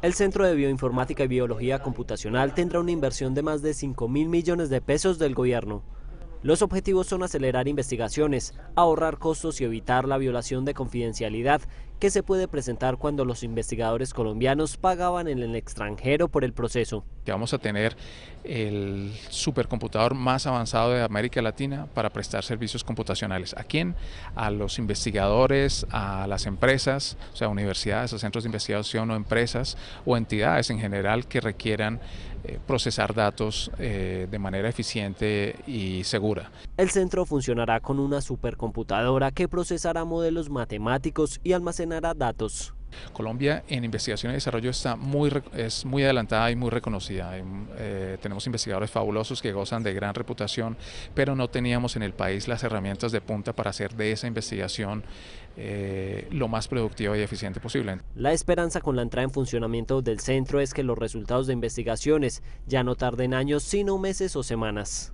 El Centro de Bioinformática y Biología Computacional tendrá una inversión de más de 5 mil millones de pesos del gobierno. Los objetivos son acelerar investigaciones, ahorrar costos y evitar la violación de confidencialidad que se puede presentar cuando los investigadores colombianos pagaban en el extranjero por el proceso. vamos a tener el supercomputador más avanzado de América Latina para prestar servicios computacionales. ¿A quién? A los investigadores, a las empresas, o sea, universidades, a centros de investigación o empresas o entidades en general que requieran eh, procesar datos eh, de manera eficiente y segura. El centro funcionará con una supercomputadora que procesará modelos matemáticos y almacenamiento datos. Colombia en investigación y desarrollo está muy, es muy adelantada y muy reconocida. Eh, tenemos investigadores fabulosos que gozan de gran reputación, pero no teníamos en el país las herramientas de punta para hacer de esa investigación eh, lo más productiva y eficiente posible. La esperanza con la entrada en funcionamiento del centro es que los resultados de investigaciones ya no tarden años, sino meses o semanas.